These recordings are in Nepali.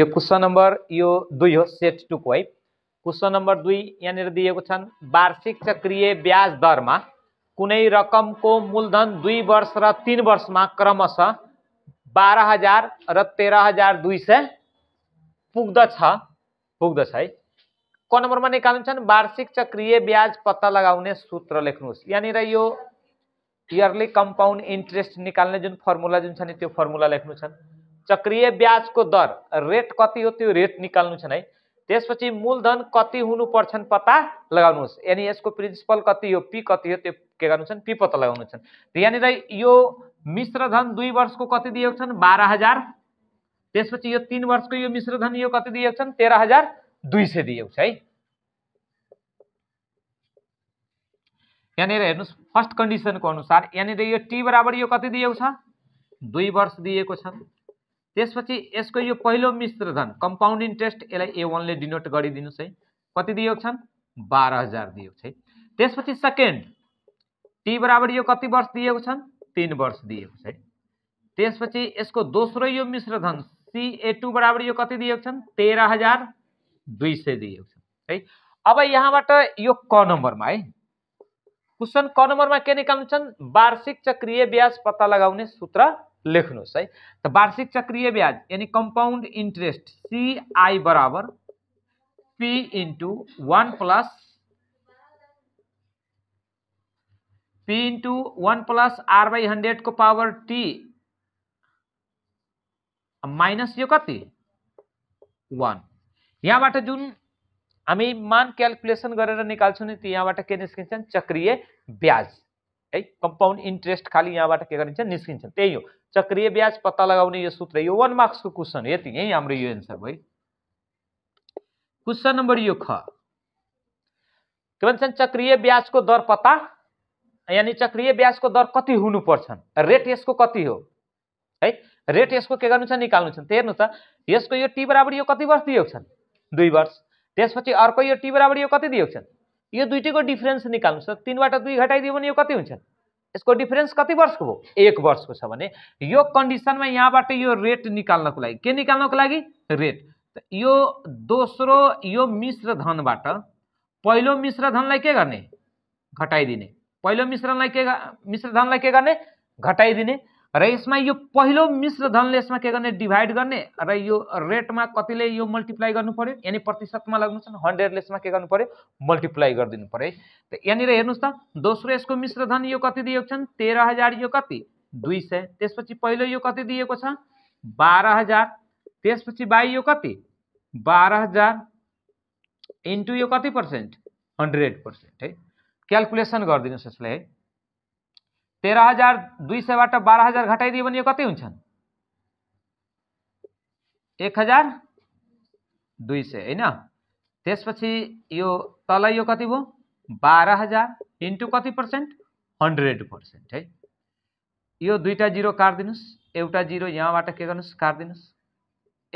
यो क्वेश्चन नंबर यो दुई हो सेट को हाई क्वेश्चन नंबर दुई यहाँ दिएको वार्षिक चक्रिय ब्याज दर में कुने रकम को मूलधन दुई वर्ष र वर्ष में क्रमश बाह्र हजार र हजार दुई सय पुग्द पुग्दछ है क में निकाल्नु वार्षिक चक्रिय ब्याज पत्ता लगने सूत्र लेख्नुहोस् यहाँ यो इयरली कंपाउंड इंट्रेस्ट निकाल्ने जो फर्मुला जो फर्मुला लेख्छ चक्रिय ब्याजको दर रेट कति हो त्यो रेट निकाल्नु छ है त्यसपछि मूलधन कति हुनुपर्छन् पत्ता लगाउनुहोस् यानि यसको प्रिन्सिपल कति हो पी कति हो त्यो के गर्नु छन् पी पत्ता लगाउनु छन् यहाँनिर यो मिश्रधन दुई वर्षको कति दिएको छन् बाह्र हजार त्यसपछि यो तिन वर्षको यो मिश्रधन यो कति दिएको छन् तेह्र हजार दुई सय दिएको छ है यहाँनिर हेर्नुहोस् फर्स्ट कन्डिसनको अनुसार यहाँनिर यो टी बराबर यो कति दिएको छ दुई वर्ष दिएको छ त्यसपछि यसको यो पहिलो मिश्र धन कम्पाउन्ड इन्ट्रेस्ट यसलाई ए वानले डिनोट गरिदिनुहोस् है कति दिएको छन् बाह्र हजार दिएको छ है त्यसपछि सेकेन्ड टी बराबर यो कति वर्ष दिएको छन् तिन वर्ष दिएको छ है त्यसपछि यसको दोस्रो यो मिश्र धन सिए टू बराबर यो कति दिएको छन् तेह्र हजार दुई सय दिएको छ है अब यहाँबाट यो क नम्बरमा है क्वेसन क नम्बरमा के निकाल्नु छन् वार्षिक चक्रिय ब्याज पत्ता लगाउने सूत्र लेख्नुहोस् है तो वार्षिक चक्रिय ब्याज यानी कंपाउंड इंटरेस्ट सी आई बराबर P into one plus P into one plus R by hundred को पावर टी माइनस यो कति यहाँ यहाँबाट जो हामी मान क्यालकुलेसन गरेर निकाल्छौँ नि त्यो के चक्रिय ब्याज है कम्पाउन्ड इन्ट्रेस्ट खालि यहाँबाट के गरिन्छ निस्किन्छ त्यही हो चक्रिय ब्याज पत्ता लगाउने यो सूत्र यो वान मार्क्सको क्वेसन यति यहीँ हाम्रो यो एन्सर भयो क्वेसन नम्बर यो ख के भन्छन् चक्रिय ब्याजको दर पत्ता यानि चक्रिय ब्याजको दर कति हुनुपर्छ रेट यसको कति हो है रेट यसको के गर्नु छ निकाल्नु छ हेर्नु त यसको यो टी बराबर यो कति वर्ष दिएको छ दुई वर्ष त्यसपछि अर्को यो टी बराबर यो कति दिएको छन् यो दुइटैको डिफरेन्स निकाल्नुहोस् तिनबाट दुई घटाइदियो भने यो कति हुन्छ यसको डिफरेन्स कति वर्षको भयो एक वर्षको छ भने यो कन्डिसनमा यहाँबाट यो रेट निकाल्नको लागि के निकाल्नको लागि रेट यो दोस्रो यो मिश्र धनबाट पहिलो मिश्र धनलाई के गर्ने घटाइदिने पहिलो मिश्रणलाई के मिश्र धनलाई के गर्ने घटाइदिने र यसमा यो पहिलो मिश्र धनले यसमा के गर्ने डिभाइड गर्ने र यो रेटमा कतिले यो मल्टिप्लाई गर्नु पऱ्यो यानि प्रतिशतमा लाग्नु छ हन्ड्रेडले यसमा के गर्नु पऱ्यो मल्टिप्लाई गरिदिनु पऱ्यो है त यहाँनिर हेर्नुहोस् त दोस्रो यसको मिश्र धन यो कति दिएको छन् तेह्र हजार यो कति दुई सय त्यसपछि पहिलो यो कति दिएको छ बाह्र हजार त्यसपछि बाई यो कति बाह्र हजार इन्टु यो कति पर्सेन्ट हन्ड्रेड पर्सेन्ट है क्यालकुलेसन गरिदिनुहोस् यसलाई है तेह्र हजार दुई सयबाट बाह्र हजार घटाइदियो भने यो कति हुन्छन् एक हजार दुई सय होइन त्यसपछि यो तल यो कति भयो बाह्र हजार इन्टु कति पर्सेन्ट हन्ड्रेड पर्सेन्ट है यो दुईवटा जिरो काटिदिनुहोस् एउटा जिरो यहाँबाट के गर्नुहोस् काटिदिनुहोस्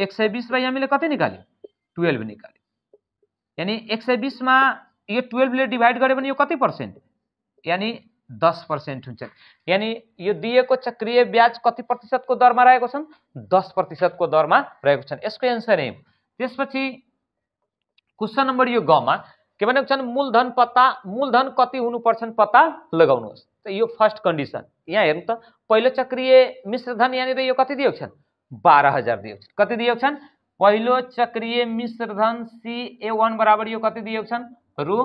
एक सय बिसमा यहाँ मैले कति निकाल्यो टुवेल्भ निकाल्यो यानि एक सय बिसमा यो टुवेल्भले डिभाइड गऱ्यो भने यो कति पर्सेन्ट यानि दस पर्सेन्ट हुन्छन् यानि यो दिएको चक्रिय ब्याज कति प्रतिशतको दरमा रहेको छन् दस प्रतिशतको दरमा रहेको छन् यसको एन्सर एम त्यसपछि क्वेसन नम्बर यो गमा के भनेको छन् मूलधन पत्ता मूलधन कति हुनुपर्छ पत्ता लगाउनुहोस् त यो फर्स्ट कन्डिसन यहाँ हेर्नु त पहिलो चक्रिय मिश्रधन यहाँनिर यो कति दिएको छन् बाह्र हजार दिएको छन् कति दिएको छन् पहिलो चक्रिय मिश्रधन सिए वान बराबर यो कति दिएको छन् रु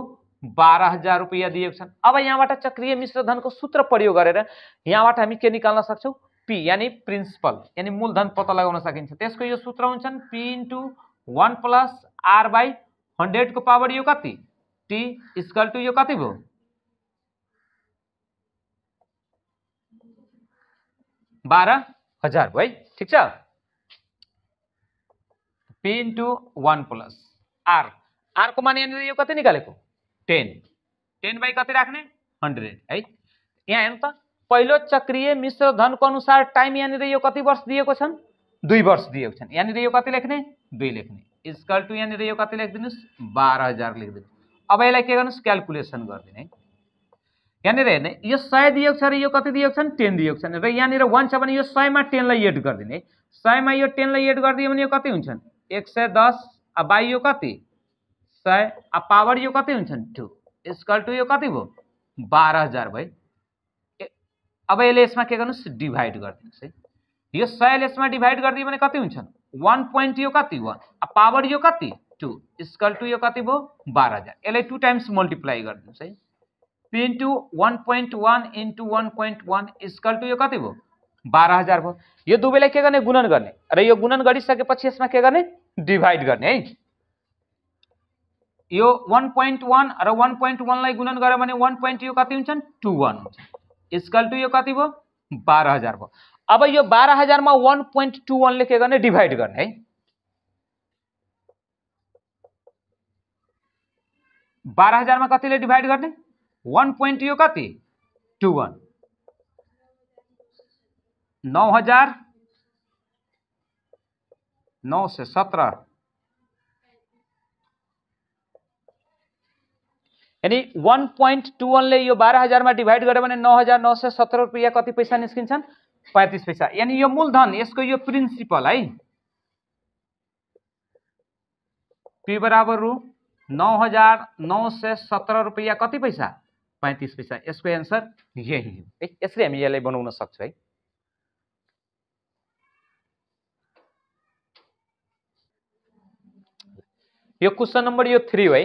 बारह हजार रुपया दिए अब यहाँ यहाँबाट चक्रिय को सूत्र प्रयोग गरेर यहाँबाट हम के निकाल्न सक्छौँ पी यानी प्रिंसिपल यानी मूलधन पत्ता लगाउन सकिन्छ त्यसको यह सूत्र हो P into one plus R by hundred को पावर यो कति टी स्क्वल टू यो कति भो बाहर हजार भो हाई ठीक P into one plus R R को मान यहाँ यो कति निकालेको टेन टेन बाई कति राख्ने हन्ड्रेड है यहाँ हेर्नु त पहिलो चक्रिय मिश्र धनको अनुसार टाइम यहाँनिर यो कति वर्ष दिएको छन् दुई वर्ष दिएको छन् यहाँनिर यो कति लेख्ने दुई लेख्ने इजकल टु यहाँनिर यो कति लेखिदिनुहोस् बाह्र हजार लेखिदिनु अब यसलाई के गर्नुहोस् क्यालकुलेसन गरिदिने है यहाँनिर हेर्ने यो सय दिएको छ र यो कति दिएको छन् टेन दिएको छन् र यहाँनिर वान छ भने यो सयमा टेनलाई एड गरिदिने सयमा यो टेनलाई एड गरिदियो भने यो कति हुन्छन् एक सय दस बाई यो कति सय अब पावर यो कति हुन्छ टु स्क्वायर टु यो कति भयो बाह्र हजार भयो अब यसले यसमा के गर्नुहोस् डिभाइड गरिदिनुहोस् है यो सयले यसमा डिभाइड गरिदियो भने कति हुन्छ वान पोइन्ट यो कति वान अब पावर यो कति टु स्क्वायर टु यो कति भयो बाह्र हजार यसलाई टु टाइम्स मल्टिप्लाई गरिदिनुहोस् है P into one point one into one point one square two यो कति भयो बाह्र हजार भयो यो दुवैलाई के गर्ने गुणन गर्ने र यो गुणन गरिसकेपछि यसमा के गर्ने डिभाइड गर्ने है यो 1.1 र 1.1 लाई गुणन गरे भने 1.2 यो कति हुन्छ 21 हुन्छ इक्वल टु यो कति भयो 12000 भयो अब यो 12000 मा 1.21 ले के गर्ने डिवाइड गर्ने है 12000 मा कति ले डिवाइड गर्ने 1.2 यो कति 21 9000 9 से 17 यानि वान पोइन्ट टू वानले यो बाह्र हजारमा डिभाइड गर्यो भने नौ हजार नौ सय सत्र रुपियाँ कति पैसा निस्किन्छन् पैँतिस पैसा यानि यो मूलधन यसको यो प्रिन्सिपल है पी बराबर रु नौ हजार नौ सय सत्र रुपियाँ कति पैसा पैँतिस पैसा यसको एन्सर यही हो है यसरी हामी यसलाई बनाउन सक्छौँ है यो क्वेसन नम्बर यो थ्री हो है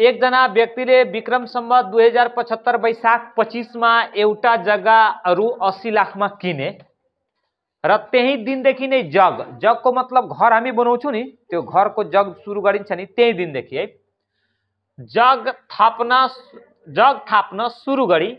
एकजना व्यक्तिले विक्रमसम्म दुई हजार पचहत्तर वैशाख पच्चिसमा एउटा जग्गाहरू अस्सी लाखमा किने र त्यही दिनदेखि नै जग जगको मतलब घर हामी बनाउँछौँ नि त्यो घरको जग सुरु गरिन्छ नि त्यही दिनदेखि है जग थाप्न जग थाप्न सुरु गरी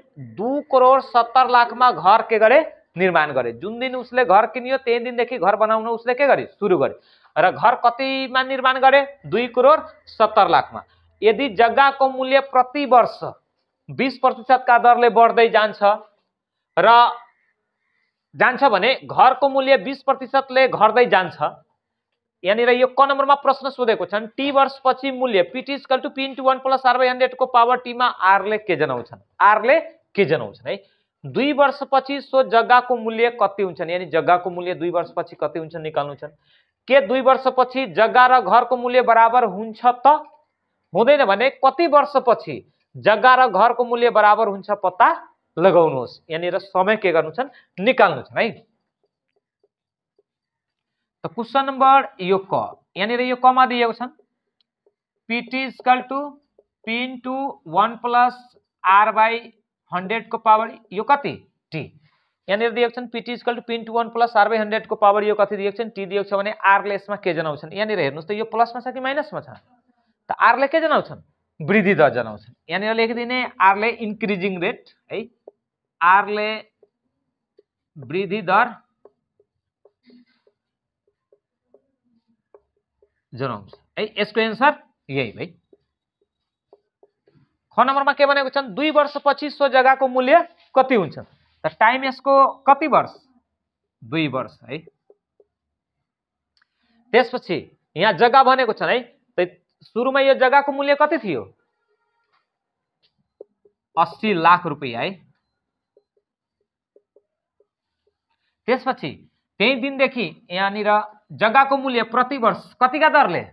दुई करोड सत्तर लाखमा घर के गरे निर्माण गरे जुन दिन उसले घर किन्यो त्यही दिनदेखि घर बनाउन उसले के गरे सुरु गरे र घर कतिमा निर्माण गरे दुई करोड सत्तर लाखमा यदि जगह को मूल्य प्रति वर्ष प्रतिशत का दरले बढ़ते जान्छ घर को मूल्य बिस प्रतिशत घट जान्छ यहाँनिर यह क में प्रश्न सोधे टी वर्ष पच्चीस मूल्य स्कल to P into one plus R by hundred को पावर आर ले के आर आरले के जना दुई दुई पच्चीस सो जगह को मूल्य कति हुन्छन् जगह को मूल्य दुई पच्चीस कति हुन्छन् के दुई वर्ष पच्चीस जगह रूल्य बराबर हो हुँदैन भने कति वर्षपछि जग्गा र घरको मूल्य बराबर हुन्छ पत्ता लगाउनुहोस् यहाँनिर समय के गर्नु छन् निकाल्नु छन् है त क्वेसन नम्बर यो क यहाँनिर यो कमा दिएको छन् PT equal to P in to one plus R by हन्ड्रेडको पावर यो कति टी यहाँनिर दिएको छन् equal to P in to one plus R by हन्ड्रेडको पावर यो कति दिएको छन् टी दिएको छ भने आरले यसमा के जनाउँछन् यहाँनिर हेर्नुहोस् त यो प्लसमा छ कि माइनसमा छ त आरले के जनाउँछन् वृद्धि दर जनाउँछन् यहाँनिर लेखिदिने आरले इन्क्रिजिङ रेट है आरले वृद्धि दर जनाउँछ है यसको एन्सर यही भाइ ख नम्बरमा के भनेको छन् दुई वर्षपछि सो जग्गाको मूल्य कति हुन्छ त टाइम यसको कति वर्ष दुई वर्ष है त्यसपछि यहाँ जग्गा भनेको छन् है सुरुमा यो जग्गाको मूल्य कति थियो अस्सी लाख रुपियाँ है त्यसपछि त्यही दिनदेखि यहाँनिर जग्गाको मूल्य प्रतिवर्ष कतिका दरले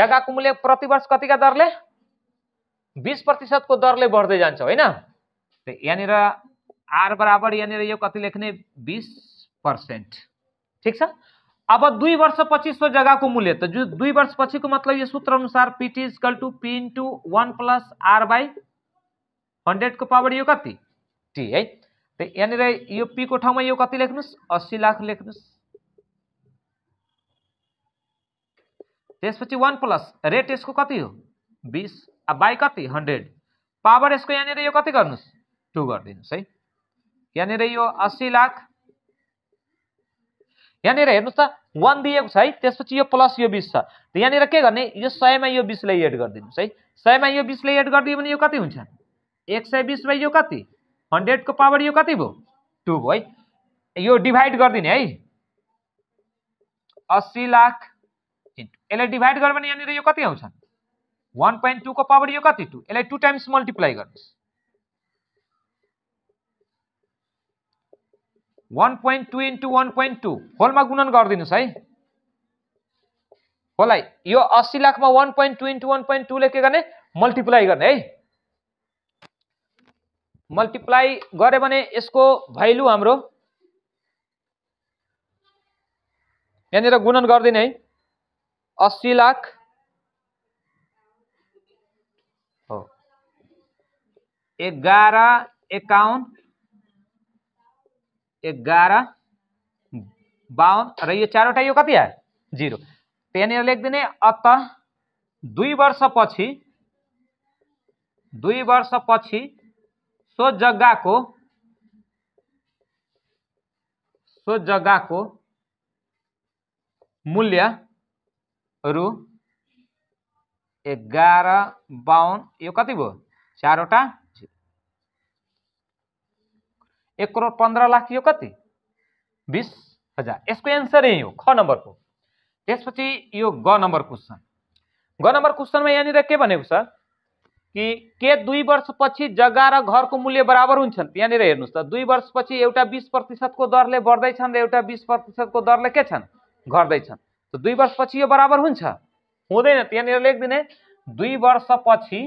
जग्गाको मूल्य प्रतिवर्ष कतिका दरले बिस प्रतिशतको दरले बढ्दै जान्छ होइन यहाँनिर आर बराबर यहाँनिर यो कति लेख्ने बिस पर्सेन्ट ठिक छ अब दुई वर्षपछि सो जग्गाको मूल्य त जो दुई वर्षपछिको मतलब यो अनुसार PT is equal to P into one plus R by हन्ड्रेडको पावर यो कति टी है त यहाँनिर यो पीको ठाउँमा यो कति लेख्नुहोस् अस्सी लाख लेख्नुहोस् त्यसपछि वान प्लस रेट यसको कति हो बिस अब बाई कति हन्ड्रेड पावर यसको यहाँनिर यो कति गर्नुहोस् टु गरिदिनुहोस् है यहाँनिर यो अस्सी लाख यहाँनिर हेर्नुहोस् त वान दिएको छ है त्यसपछि यो प्लस यो बिस छ त यहाँनिर के गर्ने यो सयमा यो बिसलाई एड गरिदिनुहोस् है सयमा यो बिसलाई एड गरिदियो भने यो कति हुन्छ एक सय बिस बाई यो कति हन्ड्रेडको पावर यो कति भयो टु भयो है यो डिभाइड गरिदिने है अस्सी लाख यसलाई डिभाइड गर्यो भने यहाँनिर यो कति आउँछ वान पोइन्ट टूको पावर यो कति टू यसलाई टू टाइम्स मल्टिप्लाई गर्नुहोस् one point two into one point two होलमा गुणन गरिदिनुहोस् है होललाई यो अस्सी लाखमा one point two into one point टूले के गर्ने मल्टिप्लाई गर्ने है मल्टिप्लाई गऱ्यो भने यसको भ्यालु हाम्रो यहाँनिर गुणन गरिदिने है अस्सी लाख हो एघार एकाउन्न एघार बाहन्न र यो चारवटा यो कति आयो जिरो त्यहाँनिर लेखिदिने अत दुई वर्षपछि दुई वर्षपछि सो जग्गाको सो जग्गाको मूल्य रु एघार बाहन्न यो कति भयो चारवटा एक करोड पन्ध्र लाख यो कति बिस हजार यसको एन्सर यही हो ख नम्बरको त्यसपछि यो ग नम्बर क्वेसन ग नम्बर क्वेसनमा यहाँनिर के भनेको छ कि के दुई वर्षपछि जग्गा र घरको मूल्य बराबर हुन्छन् यहाँनिर हेर्नुहोस् त दुई वर्षपछि एउटा बिस प्रतिशतको दरले बढ्दैछन् र एउटा बिस प्रतिशतको दरले के छन् घट्दैछन् त दुई वर्षपछि यो बराबर हुन्छ हुँदैन त्यहाँनिर लेखिदिने दुई वर्षपछि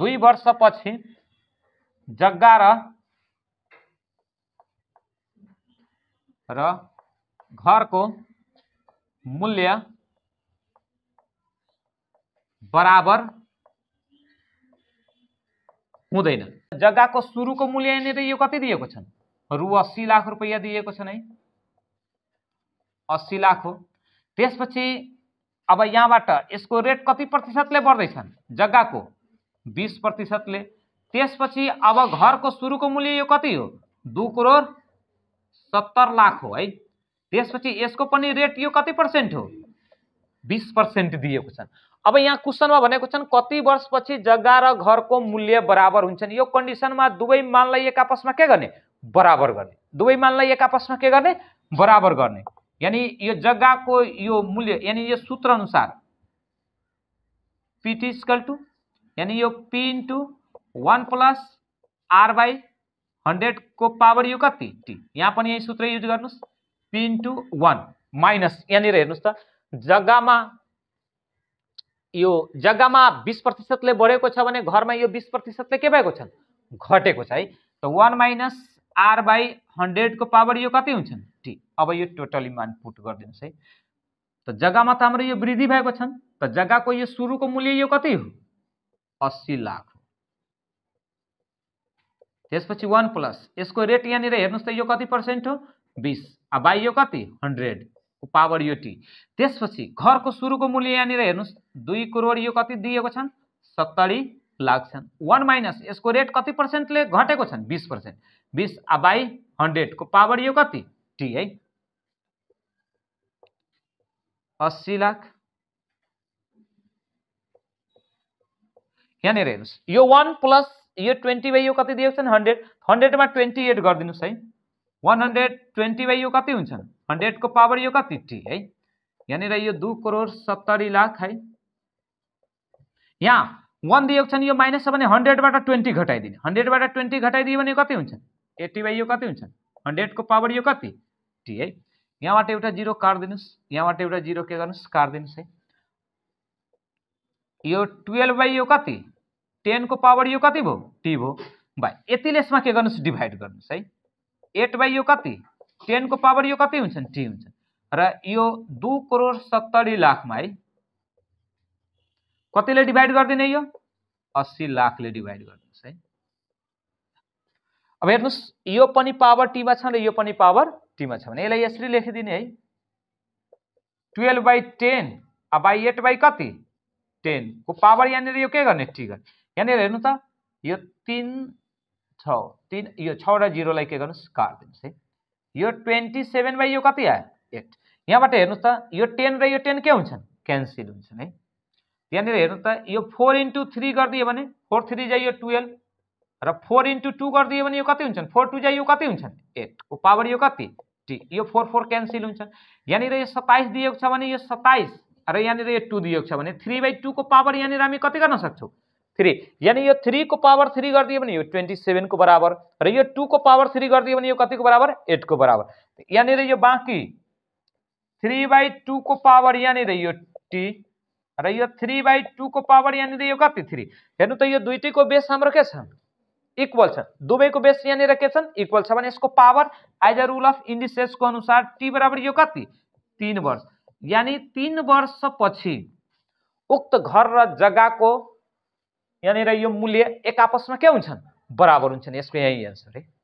दुई वर्षपछि जग्गा र र को मूल्य बराबर हुँदैन जग्गाको को मूल्य यहाँ कति दिएको रु अस्सी लाख रुपया दिएको अस्सी लाख हो त्यसपछि अब बा इसको रेट कति जग्गा को बीस प्रतिशत ले त्यसपछि अब घरको सुरुको मूल्य यो कति हो दु करोड सत्तर लाख हो है त्यसपछि यसको पनि रेट यो कति पर्सेन्ट हो बिस पर्सेन्ट दिएको छन् अब यहाँ क्वेसनमा भनेको छन् कति वर्षपछि जग्गा र घरको मूल्य बराबर हुन्छन् यो कन्डिसनमा दुवै मानलाई एक आपसमा के गर्ने बराबर गर्ने दुवै मानलाई एक आपसमा के गर्ने बराबर गर्ने यानि यो जग्गाको यो मूल्य यानि यो सूत्र अनुसार पिटी स्कल टु यानि यो P into one plus R by हन्ड्रेडको पावर यो कति टी यहाँ पनि यही सूत्र युज गर्नुहोस् पी इन्टु वान माइनस यहाँनिर हेर्नुहोस् त जग्गामा यो जग्गामा बिस प्रतिशतले बढेको छ भने घरमा यो बिस प्रतिशतले के भएको छन् घटेको छ है त वान माइनस आर बाई हन्ड्रेडको पावर यो कति हुन्छन् टी अब यो टोटली मान पुट गरिदिनुहोस् है त जग्गामा त हाम्रो यो वृद्धि भएको छन् त जग्गाको यो सुरुको मूल्य यो कति हो अस्सी लाख त्यसपछि वान प्लस यसको रेट यहाँनिर हेर्नुहोस् त यो कति पर्सेन्ट हो बिस अब बाई यो कति हन्ड्रेड पावर यो टी त्यसपछि घरको सुरुको मूल्य यहाँनिर हेर्नुहोस् दुई करोड यो कति दिएको छन् सत्तरी लाख छन् वान माइनस यसको रेट कति पर्सेन्टले घटेको छन् बिस पर्सेन्ट बिस बाई हन्ड्रेडको पावर यो कति टी है अस्सी लाख यहाँनिर हेर्नुहोस् यो वान प्लस यो ट्वेंटी बाई कती कति हंड्रेड हंड्रेड में ट्वेंटी एट कर दिन हाई वन हंड्रेड ट्वेंटी बाई यो कति हंड्रेड को पावर यो कति टी हाई यहाँ यह दु करोड सत्तरी लाख हाई यहाँ वन दिएको छन् माइनस हंड्रेड बा ट्वेंटी ट्वेन्टी घटाइदिने ट्वेंटी ट्वेन्टी घटाइदियो कती कति हुन्छन् बाई कति हंड्रेड को पावर यो कति टी है यहाँबाट एउटा जीरो काटिदिनुहोस् यहाँ एटा जीरो के कर दिन हाई यो ट्वेल्व बाई यो टेनको पावर यो कति भयो टी भयो भाइ यतिले यसमा के गर्नुहोस् डिभाइड गर्नुहोस् है एट बाई यो कति टेनको पावर यो कति हुन्छन् टी हुन्छन् र यो दुई करोड सत्तरी लाखमा है कतिले डिभाइड गरिदिने यो अस्सी लाखले डिभाइड गर्नुहोस् है अब हेर्नुहोस् यो पनि पावर टीमा छ र यो पनि पावर टीमा छ भने यसलाई यसरी लेखिदिने है टुवेल्भ बाई टेन अब बाई एट बाई कति टेनको पावर यहाँनिर यो के गर्ने टी गर्ने यहाँनिर हेर्नु त यो तिन छ तिन यो छवटा जिरोलाई के गर्नुहोस् काटिदिनुहोस् है यो ट्वेन्टी सेभेन बाई यो कति आयो एट यहाँबाट हेर्नुहोस् त यो टेन र यो टेन के हुन्छन् क्यान्सिल हुन्छन् है त्यहाँनिर हेर्नु त यो फोर इन्टु थ्री गरिदियो भने फोर थ्री जाइयो टुवेल्भ र फोर इन्टु टू गरिदियो भने यो कति हुन्छन् फोर टू जाइयो कति हुन्छन् एटको पावर यो कति टी यो फोर फोर क्यान्सिल हुन्छन् यहाँनिर यो सत्ताइस दिएको छ भने यो सत्ताइस र यहाँनिर यो टू दिएको छ भने थ्री बाई टूको पावर यहाँनिर हामी कति गर्न सक्छौँ थ्री यानी यह थ्री को पावर थ्री कर दिए ट्वेंटी सेवेन को बराबर और टू को पावर थ्री कर दिए कति को बराबर एट को बराबर यानी रही बाकी थ्री बाई टू को पावर यानी रही तो टी रही थ्री बाई टू को पावर यानी रही कति थ्री हेर्नु त को बेस हम के इक्वल छ को बेस यहाँ के इक्वल छ power as a rule of को अनुसार टी बराबर यह कति तीन वर्ष तीन वर्ष पच्छी उक्त घर र को यहाँनिर यो मूल्य एक आपसमा के हुन्छन् बराबर हुन्छन् यसको यहीँ एन्सर है